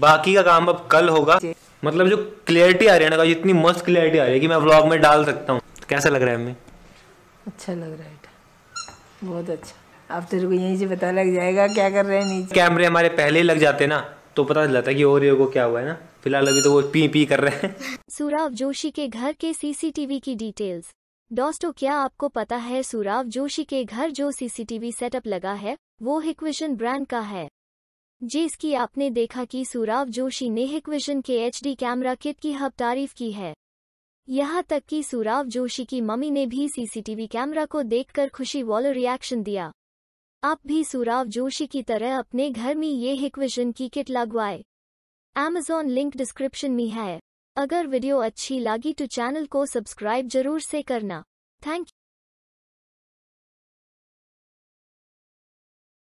बाकी का काम अब कल होगा मतलब जो क्लियरिटी आ रही है ना इतनी मस्त क्लियरिटी आ रही है कि मैं व्लॉग में डाल सकता हूँ तो कैसा लग रहा है हमें अच्छा लग रहा है बहुत अच्छा अब तेरे को यहीं से पता लग जाएगा क्या कर रहे हैं नीचे कैमरे हमारे पहले ही लग जाते ना तो पता चल जाता है कि ओरियो को क्या हुआ है ना फिलहाल अभी तो वो पी पी कर रहे हैं सूरव जोशी के घर के सीसीटीवी की डिटेल्स दोस्तों क्या आपको पता है सूरव जोशी के घर जो सीसीटीवी सेटअप लगा है वो हिक्विशन ब्रांड का है जिसकी आपने देखा कि सूराव जोशी ने हिकविजन के एचडी कैमरा किट की हब तारीफ की है यहाँ तक कि सूराव जोशी की मम्मी ने भी सीसीटीवी कैमरा को देखकर खुशी वाला रिएक्शन दिया आप भी सूराव जोशी की तरह अपने घर में ये हिकविजन की किट लगवाए एमेजॉन लिंक डिस्क्रिप्शन में है अगर वीडियो अच्छी लगी तो चैनल को सब्सक्राइब जरूर से करना थैंक यू